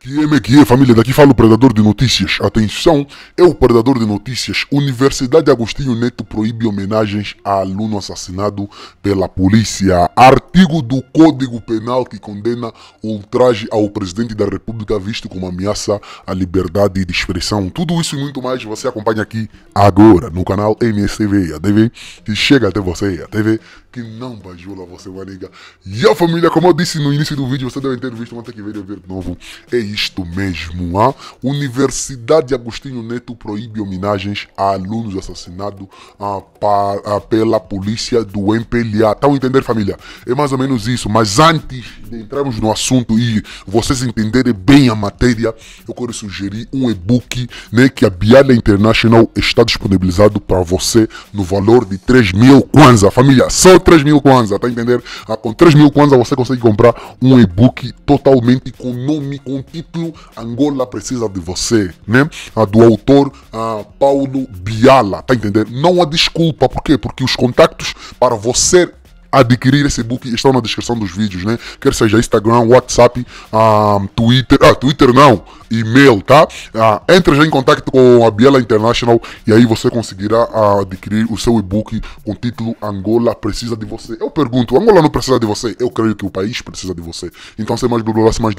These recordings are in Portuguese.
QMQ, é família, daqui fala o Predador de Notícias. Atenção, é o Predador de Notícias. Universidade Agostinho Neto proíbe homenagens a aluno assassinado pela polícia. Artigo do Código Penal que condena ultraje ao presidente da República visto como ameaça à liberdade de expressão. Tudo isso e muito mais você acompanha aqui agora no canal MSTV, a TV que chega até você, a TV que não bajula você, maniga. E a família, como eu disse no início do vídeo, você deve ter visto, mas tem que ver de novo é isto mesmo, a Universidade Agostinho Neto proíbe homenagens a alunos assassinados ah, pela polícia do MPLA. Estão tá a entender, família? É mais ou menos isso. Mas antes de entrarmos no assunto e vocês entenderem bem a matéria, eu quero sugerir um e-book né, que a Biada International está disponibilizado para você no valor de 3 mil kwanza. Família, só 3 mil kwanza, tá entendendo? entender? Ah, com 3 mil kwanza você consegue comprar um e-book totalmente com nome, com um título Angola Precisa de Você, né? A do autor a Paulo Biala, tá entendendo? Não há desculpa, por quê? Porque os contactos para você adquirir esse book estão na descrição dos vídeos, né? Quer seja Instagram, WhatsApp, um, ah, Twitter. Ah, Twitter não! e mail tá? Ah, entre já em contato com a Biela International e aí você conseguirá ah, adquirir o seu e-book com o título Angola precisa de você. Eu pergunto, Angola não precisa de você? Eu creio que o país precisa de você. Então, sem mais delongas, mais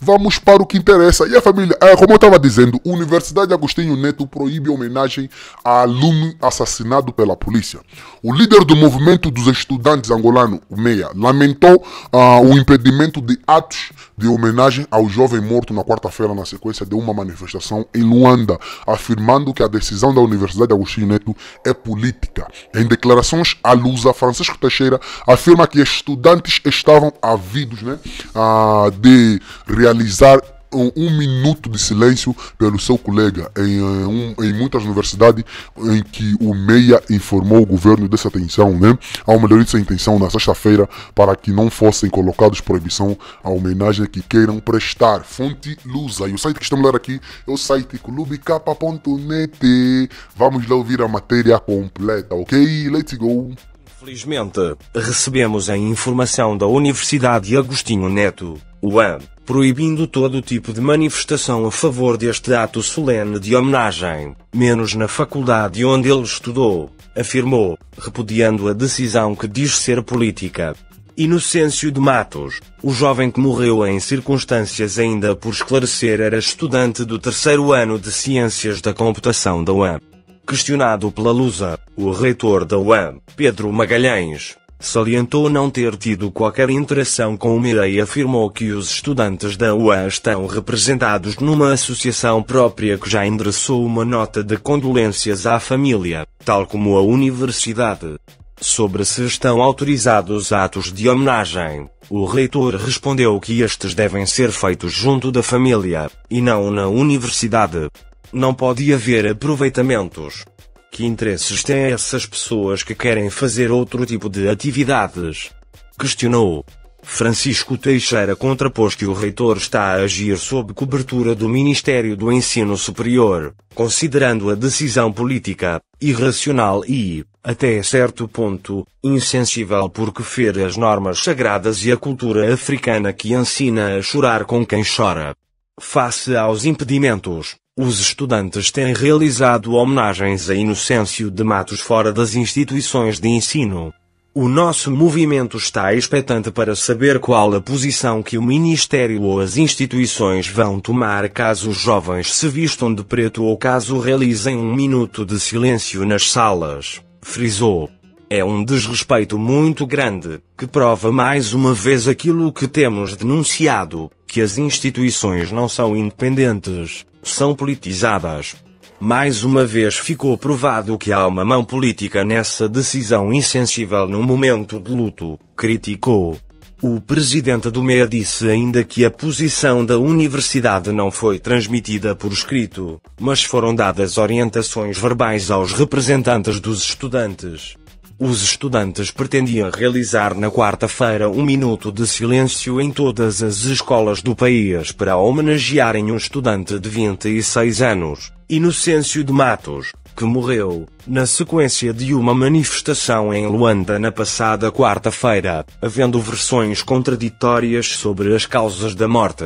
vamos para o que interessa. E a família, ah, como eu estava dizendo, Universidade Agostinho Neto proíbe homenagem a aluno assassinado pela polícia. O líder do movimento dos estudantes angolano, o MEIA, lamentou ah, o impedimento de atos de homenagem ao jovem morto na quarta-feira semana na sequência de uma manifestação em Luanda, afirmando que a decisão da Universidade Agostinho Neto é política. Em declarações à Lusa, Francisco Teixeira afirma que estudantes estavam havidos né, de realizar um, um, minuto de silêncio pelo seu colega em, eh, um, em muitas universidades em que o Meia informou o governo dessa tensão, né? Ao melhor dessa intenção na sexta-feira para que não fossem colocados proibição à homenagem que queiram prestar. Fonte Lusa. E o site que estamos lendo aqui é o site clubecapa.net. Vamos lá ouvir a matéria completa, ok? Let's go! Infelizmente, recebemos a informação da Universidade Agostinho Neto, UAM, proibindo todo tipo de manifestação a favor deste ato solene de homenagem, menos na faculdade onde ele estudou, afirmou, repudiando a decisão que diz ser política. Inocêncio de Matos, o jovem que morreu em circunstâncias ainda por esclarecer, era estudante do terceiro ano de Ciências da Computação da UAM. Questionado pela Lusa, o reitor da UAM, Pedro Magalhães, salientou não ter tido qualquer interação com o MIRE e afirmou que os estudantes da UA estão representados numa associação própria que já endereçou uma nota de condolências à família, tal como a universidade. Sobre se estão autorizados atos de homenagem, o reitor respondeu que estes devem ser feitos junto da família, e não na universidade. Não pode haver aproveitamentos que interesses têm essas pessoas que querem fazer outro tipo de atividades? Questionou. Francisco Teixeira contrapôs que o reitor está a agir sob cobertura do Ministério do Ensino Superior, considerando a decisão política, irracional e, até certo ponto, insensível porque fere as normas sagradas e a cultura africana que ensina a chorar com quem chora. Face aos impedimentos, os estudantes têm realizado homenagens a Inocêncio de Matos fora das instituições de ensino. O nosso movimento está expectante para saber qual a posição que o Ministério ou as instituições vão tomar caso os jovens se vistam de preto ou caso realizem um minuto de silêncio nas salas, frisou. É um desrespeito muito grande, que prova mais uma vez aquilo que temos denunciado: que as instituições não são independentes são politizadas. Mais uma vez ficou provado que há uma mão política nessa decisão insensível num momento de luto, criticou. O presidente do MEA disse ainda que a posição da universidade não foi transmitida por escrito, mas foram dadas orientações verbais aos representantes dos estudantes. Os estudantes pretendiam realizar na quarta-feira um minuto de silêncio em todas as escolas do país para homenagearem um estudante de 26 anos, Inocêncio de Matos, que morreu, na sequência de uma manifestação em Luanda na passada quarta-feira, havendo versões contraditórias sobre as causas da morte.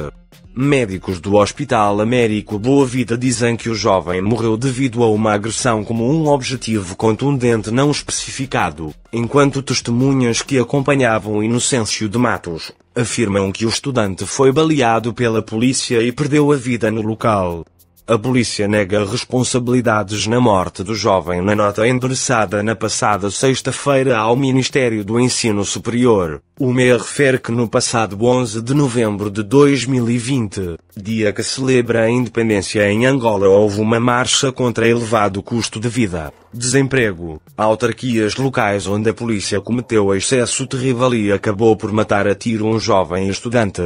Médicos do Hospital Américo Boa Vida dizem que o jovem morreu devido a uma agressão como um objetivo contundente não especificado, enquanto testemunhas que acompanhavam Inocêncio de Matos afirmam que o estudante foi baleado pela polícia e perdeu a vida no local. A polícia nega responsabilidades na morte do jovem na nota endereçada na passada sexta-feira ao Ministério do Ensino Superior. O MEI refere que no passado 11 de novembro de 2020, dia que celebra a independência em Angola, houve uma marcha contra elevado custo de vida, desemprego, autarquias locais onde a polícia cometeu excesso terrível e acabou por matar a tiro um jovem estudante.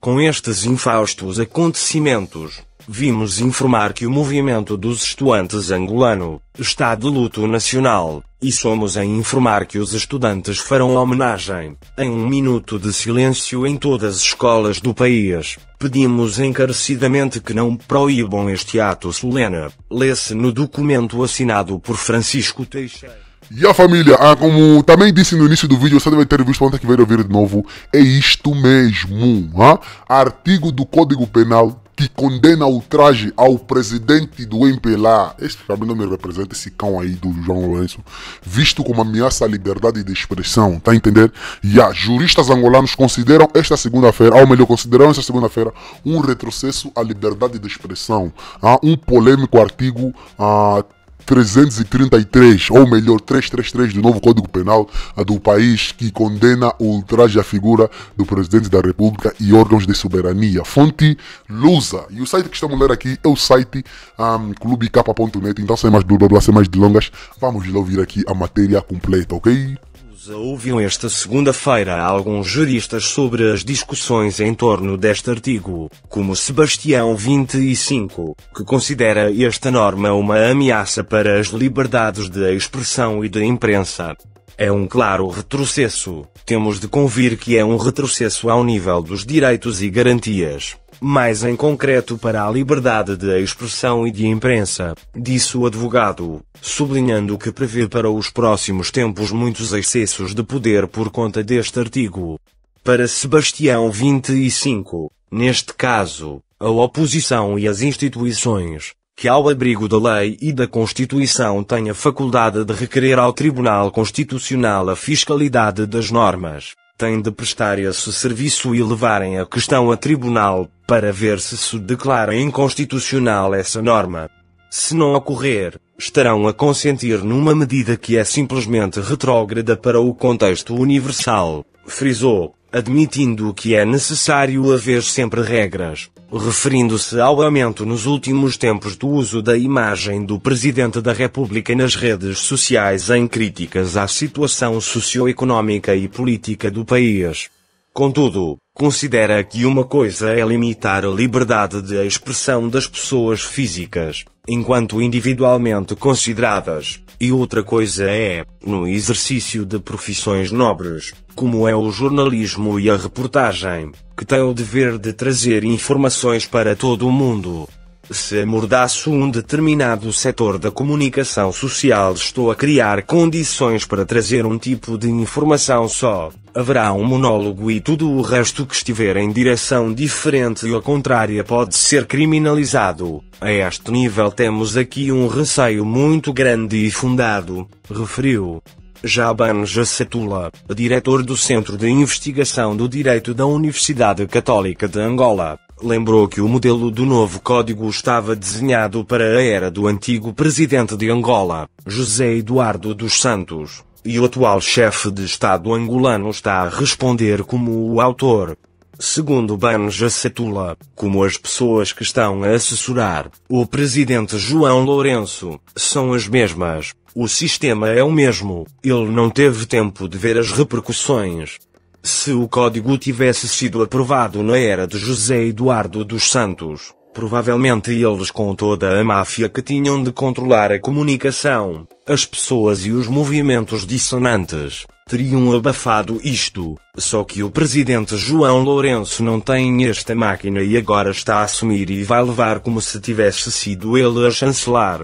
Com estes infaustos acontecimentos, vimos informar que o movimento dos estudantes angolano está de luto nacional, e somos a informar que os estudantes farão homenagem, em um minuto de silêncio em todas as escolas do país. Pedimos encarecidamente que não proíbam este ato solene. Lê-se no documento assinado por Francisco Teixeira. E a família, ah, como também disse no início do vídeo, você deve ter visto ontem que veio ouvir de novo, é isto mesmo. Ah? Artigo do Código Penal que condena o traje ao presidente do MPLA, este para mim não me representa, esse cão aí do João Lourenço, visto como ameaça à liberdade de expressão, tá a entender? E yeah, juristas angolanos consideram esta segunda-feira, ou melhor, consideram esta segunda-feira um retrocesso à liberdade de expressão. Ah, um polêmico artigo ah, 333, ou melhor, 333 do novo Código Penal do país, que condena o ultraje à figura do presidente da República e órgãos de soberania. Fonte Lusa. E o site que estamos ler aqui é o site um, clubecapa.net. Então, sem mais blá blá blá, sem mais delongas, vamos lá ouvir aqui a matéria completa, ok? Todos ouviam esta segunda-feira alguns juristas sobre as discussões em torno deste artigo, como Sebastião 25, que considera esta norma uma ameaça para as liberdades de expressão e de imprensa. É um claro retrocesso. Temos de convir que é um retrocesso ao nível dos direitos e garantias, mais em concreto para a liberdade de expressão e de imprensa, disse o advogado, sublinhando que prevê para os próximos tempos muitos excessos de poder por conta deste artigo. Para Sebastião 25, neste caso, a oposição e as instituições, que ao abrigo da lei e da Constituição tenha faculdade de requerer ao Tribunal Constitucional a fiscalidade das normas, tem de prestar esse serviço e levarem a questão a tribunal para ver se se declara inconstitucional essa norma. Se não ocorrer, estarão a consentir numa medida que é simplesmente retrógrada para o contexto universal, frisou admitindo que é necessário haver sempre regras, referindo-se ao aumento nos últimos tempos do uso da imagem do Presidente da República nas redes sociais em críticas à situação socioeconómica e política do país. Contudo, considera que uma coisa é limitar a liberdade de expressão das pessoas físicas, enquanto individualmente consideradas, e outra coisa é, no exercício de profissões nobres, como é o jornalismo e a reportagem, que tem o dever de trazer informações para todo o mundo. Se amordaço um determinado setor da comunicação social, estou a criar condições para trazer um tipo de informação só, haverá um monólogo e tudo o resto que estiver em direção diferente ou contrária pode ser criminalizado. A este nível temos aqui um receio muito grande e fundado, referiu. Jaban Jacetula, diretor do Centro de Investigação do Direito da Universidade Católica de Angola, lembrou que o modelo do novo código estava desenhado para a era do antigo presidente de Angola, José Eduardo dos Santos. E o atual chefe de Estado angolano está a responder como o autor. Segundo Banja Setula, como as pessoas que estão a assessorar o presidente João Lourenço são as mesmas, o sistema é o mesmo, ele não teve tempo de ver as repercussões. Se o código tivesse sido aprovado na era de José Eduardo dos Santos, Provavelmente eles com toda a máfia que tinham de controlar a comunicação, as pessoas e os movimentos dissonantes, teriam abafado isto, só que o presidente João Lourenço não tem esta máquina e agora está a assumir e vai levar como se tivesse sido ele a chancelar.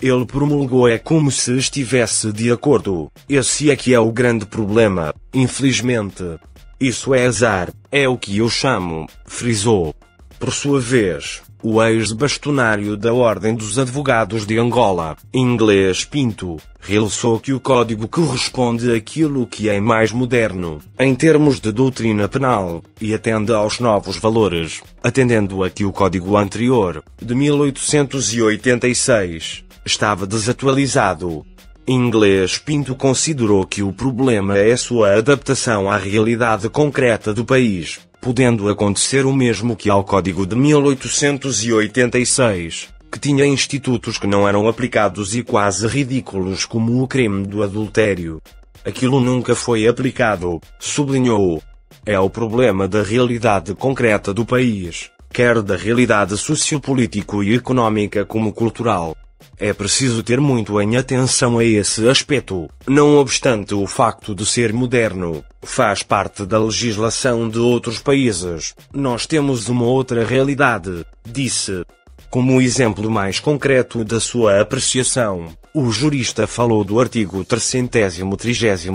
Ele promulgou é como se estivesse de acordo. Esse é que é o grande problema, infelizmente. Isso é azar, é o que eu chamo, frisou por sua vez, o ex-bastonário da Ordem dos Advogados de Angola, inglês Pinto, realçou que o código corresponde àquilo que é mais moderno, em termos de doutrina penal, e atende aos novos valores, atendendo a que o código anterior, de 1886, estava desatualizado. Inglês Pinto considerou que o problema é sua adaptação à realidade concreta do país podendo acontecer o mesmo que ao Código de 1886, que tinha institutos que não eram aplicados e quase ridículos como o crime do adultério. Aquilo nunca foi aplicado, sublinhou. É o problema da realidade concreta do país, quer da realidade sociopolítico e econômica como cultural. É preciso ter muito em atenção a esse aspecto, não obstante o facto de ser moderno, faz parte da legislação de outros países. Nós temos uma outra realidade, disse. Como exemplo mais concreto da sua apreciação, o jurista falou do artigo 333,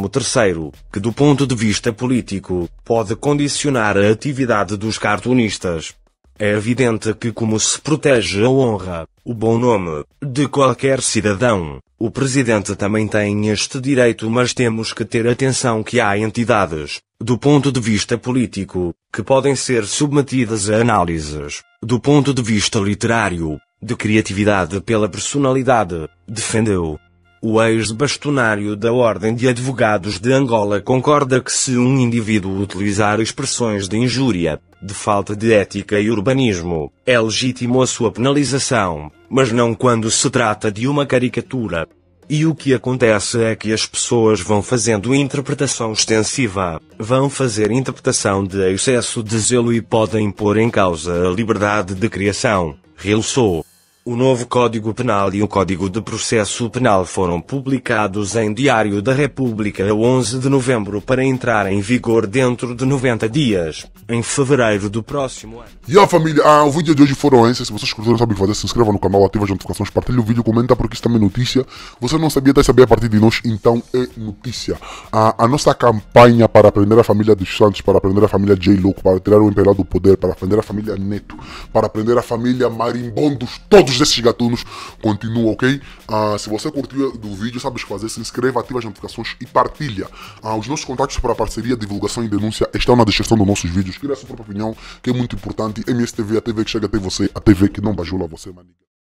que do ponto de vista político, pode condicionar a atividade dos cartunistas. É evidente que, como se protege a honra, o bom nome, de qualquer cidadão, o presidente também tem este direito, mas temos que ter atenção que há entidades, do ponto de vista político, que podem ser submetidas a análises, do ponto de vista literário, de criatividade pela personalidade, defendeu. O ex-bastonário da Ordem de Advogados de Angola concorda que se um indivíduo utilizar expressões de injúria, de falta de ética e urbanismo, é legítimo a sua penalização, mas não quando se trata de uma caricatura. E o que acontece é que as pessoas vão fazendo interpretação extensiva, vão fazer interpretação de excesso de zelo e podem pôr em causa a liberdade de criação, realçou. O novo Código Penal e o Código de Processo Penal foram publicados em Diário da República a 11 de novembro para entrar em vigor dentro de 90 dias, em fevereiro do próximo ano. E a família, ah, o vídeo de hoje foram esses. É? Se vocês curtiram, sabem fazer, se inscrevam no canal, ativem as notificações, partilhem o vídeo, comenta porque isso também é notícia. Você não sabia, até saber a partir de nós, então é notícia. Ah, a nossa campanha para aprender a família dos Santos, para aprender a família J. Louco, para tirar o imperador do poder, para aprender a família Neto, para aprender a família Marimbondos, todos todos esses gatunos continuam, ok? Ah, se você curtiu do vídeo, sabe o que fazer, se inscreva, ativa as notificações e partilha. Ah, os nossos contatos para parceria, divulgação e denúncia estão na descrição dos nossos vídeos. Tire a sua própria opinião, que é muito importante. MSTV, a TV que chega até você, a TV que não bajula você, maniga.